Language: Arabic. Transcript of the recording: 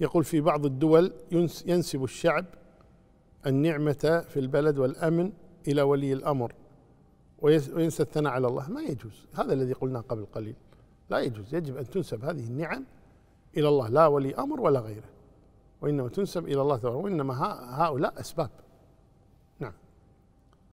يقول في بعض الدول ينسب الشعب النعمة في البلد والأمن إلى ولي الأمر وينسى الثناء على الله ما يجوز هذا الذي قلناه قبل قليل لا يجوز يجب أن تنسب هذه النعم إلى الله لا ولي أمر ولا غيره وإنما تنسب إلى الله تبارك وإنما هؤلاء أسباب